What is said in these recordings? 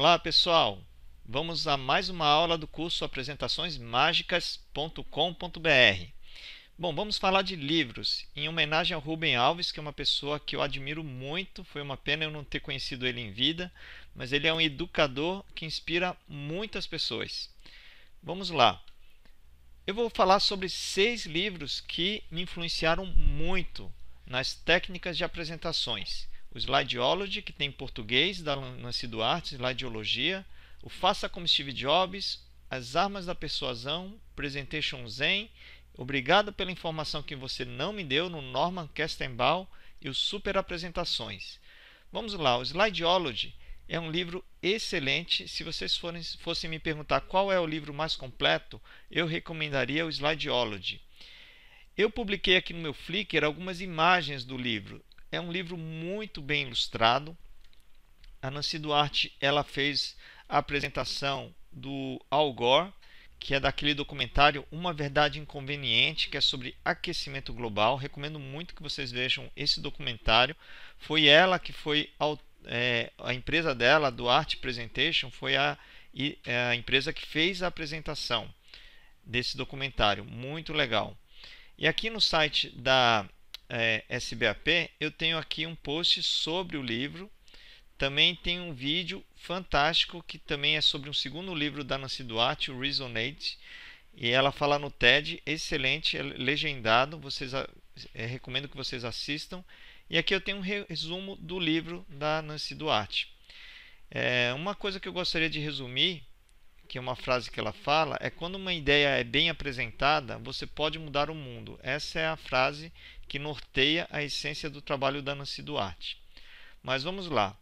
Olá, pessoal! Vamos a mais uma aula do curso apresentaçõesmágicas.com.br. Bom, vamos falar de livros, em homenagem ao Rubem Alves, que é uma pessoa que eu admiro muito. Foi uma pena eu não ter conhecido ele em vida, mas ele é um educador que inspira muitas pessoas. Vamos lá. Eu vou falar sobre seis livros que me influenciaram muito nas técnicas de apresentações o Slideology, que tem em português, da Nancy Duarte, Slideologia, o Faça como Steve Jobs, As Armas da Persuasão, Presentation Zen, Obrigado pela informação que você não me deu no Norman Kestenbaum e o Super Apresentações. Vamos lá, o Slideology é um livro excelente. Se vocês forem, fossem me perguntar qual é o livro mais completo, eu recomendaria o Slideology. Eu publiquei aqui no meu Flickr algumas imagens do livro é um livro muito bem ilustrado. A Nancy Duarte ela fez a apresentação do Al Gore, que é daquele documentário Uma Verdade Inconveniente, que é sobre aquecimento global. Recomendo muito que vocês vejam esse documentário. Foi ela que foi ao, é, a empresa dela, Duarte Presentation, foi a, é, a empresa que fez a apresentação desse documentário. Muito legal. E aqui no site da é, SBAP, eu tenho aqui um post sobre o livro. Também tem um vídeo fantástico que também é sobre um segundo livro da Nancy Duarte, o Resonate. E ela fala no TED, excelente, é legendado. Vocês é, recomendo que vocês assistam. E aqui eu tenho um resumo do livro da Nancy Duarte. É, uma coisa que eu gostaria de resumir que é uma frase que ela fala, é quando uma ideia é bem apresentada, você pode mudar o mundo. Essa é a frase que norteia a essência do trabalho da Nancy Duarte. Mas vamos lá.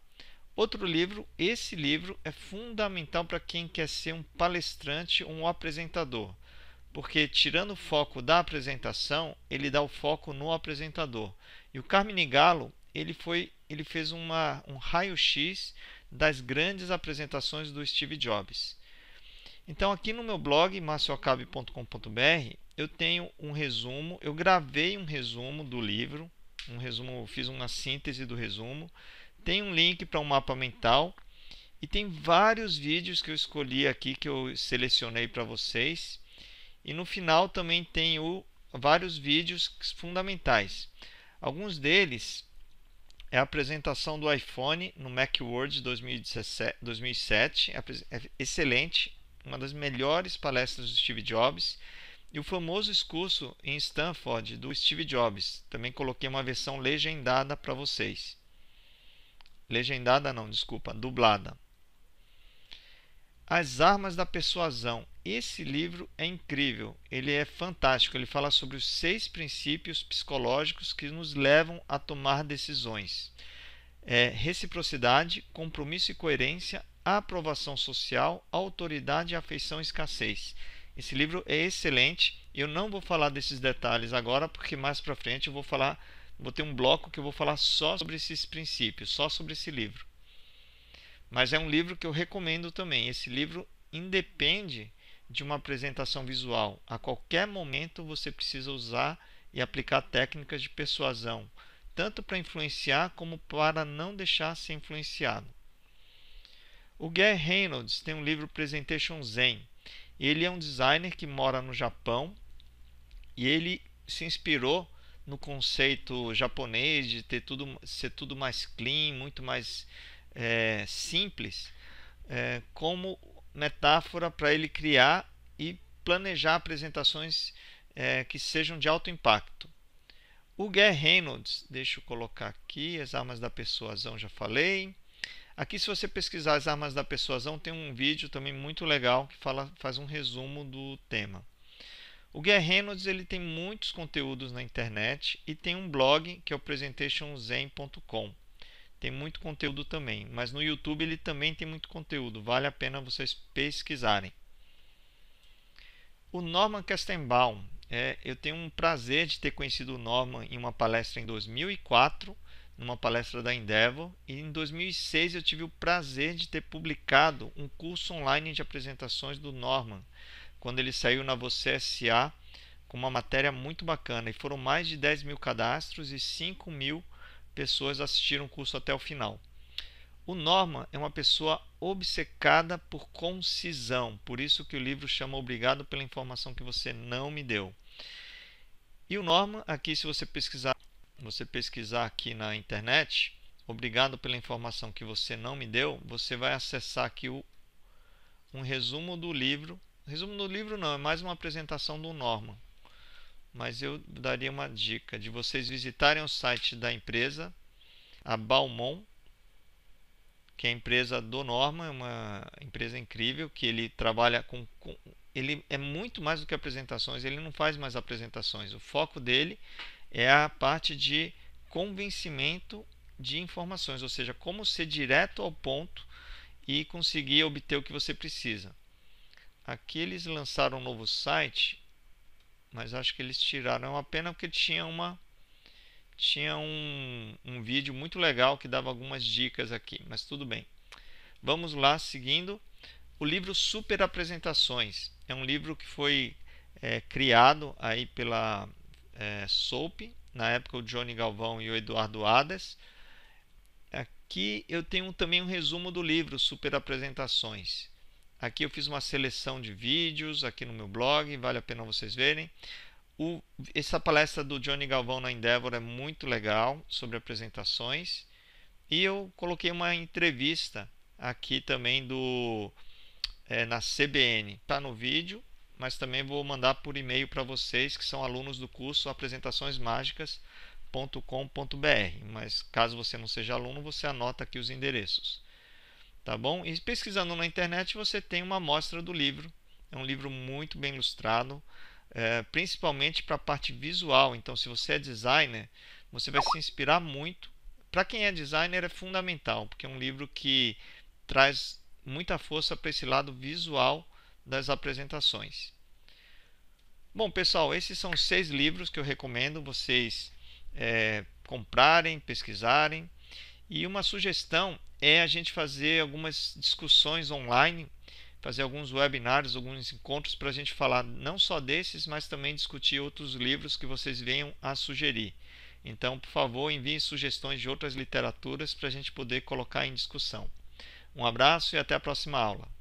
Outro livro, esse livro é fundamental para quem quer ser um palestrante ou um apresentador, porque tirando o foco da apresentação, ele dá o foco no apresentador. E o Carmine Galo, ele foi, ele fez uma, um raio-x das grandes apresentações do Steve Jobs. Então, aqui no meu blog, marcioacabe.com.br, eu tenho um resumo, eu gravei um resumo do livro, um resumo, fiz uma síntese do resumo, tem um link para um mapa mental e tem vários vídeos que eu escolhi aqui que eu selecionei para vocês. E no final também tem o, vários vídeos fundamentais. Alguns deles é a apresentação do iPhone no Macworld 2017, 2007, é excelente, uma das melhores palestras do Steve Jobs, e o famoso discurso em Stanford do Steve Jobs. Também coloquei uma versão legendada para vocês. Legendada não, desculpa, dublada. As Armas da Persuasão. Esse livro é incrível, ele é fantástico. Ele fala sobre os seis princípios psicológicos que nos levam a tomar decisões. É reciprocidade, compromisso e coerência, Aprovação Social, Autoridade, Afeição e Escassez. Esse livro é excelente. Eu não vou falar desses detalhes agora, porque mais para frente eu vou falar, vou ter um bloco que eu vou falar só sobre esses princípios, só sobre esse livro. Mas é um livro que eu recomendo também. Esse livro independe de uma apresentação visual. A qualquer momento você precisa usar e aplicar técnicas de persuasão, tanto para influenciar como para não deixar ser influenciado. O Gary Reynolds tem um livro Presentation Zen. Ele é um designer que mora no Japão e ele se inspirou no conceito japonês de ter tudo, ser tudo mais clean, muito mais é, simples, é, como metáfora para ele criar e planejar apresentações é, que sejam de alto impacto. O Gary Reynolds, deixa eu colocar aqui, as armas da persuasão já falei. Aqui, se você pesquisar as armas da persuasão, tem um vídeo também muito legal que fala, faz um resumo do tema. O Guy Reynolds ele tem muitos conteúdos na internet e tem um blog que é o presentationzen.com. Tem muito conteúdo também, mas no YouTube ele também tem muito conteúdo, vale a pena vocês pesquisarem. O Norman Kestenbaum, é, eu tenho um prazer de ter conhecido o Norman em uma palestra em 2004 numa palestra da Endeavor e em 2006 eu tive o prazer de ter publicado um curso online de apresentações do Norman, quando ele saiu na Você SA com uma matéria muito bacana e foram mais de 10 mil cadastros e 5 mil pessoas assistiram o curso até o final. O Norman é uma pessoa obcecada por concisão, por isso que o livro chama Obrigado pela informação que você não me deu. E o Norman, aqui se você pesquisar você pesquisar aqui na internet, obrigado pela informação que você não me deu, você vai acessar aqui o, um resumo do livro. Resumo do livro não, é mais uma apresentação do Norman. Mas eu daria uma dica de vocês visitarem o site da empresa, a Balmon, que é a empresa do Norman, é uma empresa incrível que ele trabalha com, com ele é muito mais do que apresentações, ele não faz mais apresentações. O foco dele é a parte de convencimento de informações, ou seja, como ser direto ao ponto e conseguir obter o que você precisa. Aqui eles lançaram um novo site, mas acho que eles tiraram. É uma pena porque tinha uma tinha um, um vídeo muito legal que dava algumas dicas aqui, mas tudo bem. Vamos lá, seguindo. O livro Super Apresentações é um livro que foi é, criado aí pela é, Soap, na época o Johnny Galvão e o Eduardo Ades. Aqui eu tenho também um resumo do livro Super Apresentações. Aqui eu fiz uma seleção de vídeos aqui no meu blog, vale a pena vocês verem. O, essa palestra do Johnny Galvão na Endeavor é muito legal sobre apresentações. E eu coloquei uma entrevista aqui também do é, na CBN. Está no vídeo mas também vou mandar por e-mail para vocês que são alunos do curso apresentaçõesmágicas.com.br. Mas caso você não seja aluno, você anota aqui os endereços. Tá bom? E pesquisando na internet, você tem uma amostra do livro. É um livro muito bem ilustrado, é, principalmente para a parte visual. Então, se você é designer, você vai se inspirar muito. Para quem é designer, é fundamental, porque é um livro que traz muita força para esse lado visual das apresentações. Bom, pessoal, esses são seis livros que eu recomendo vocês é, comprarem, pesquisarem. E uma sugestão é a gente fazer algumas discussões online, fazer alguns webinários, alguns encontros para a gente falar não só desses, mas também discutir outros livros que vocês venham a sugerir. Então, por favor, enviem sugestões de outras literaturas para a gente poder colocar em discussão. Um abraço e até a próxima aula.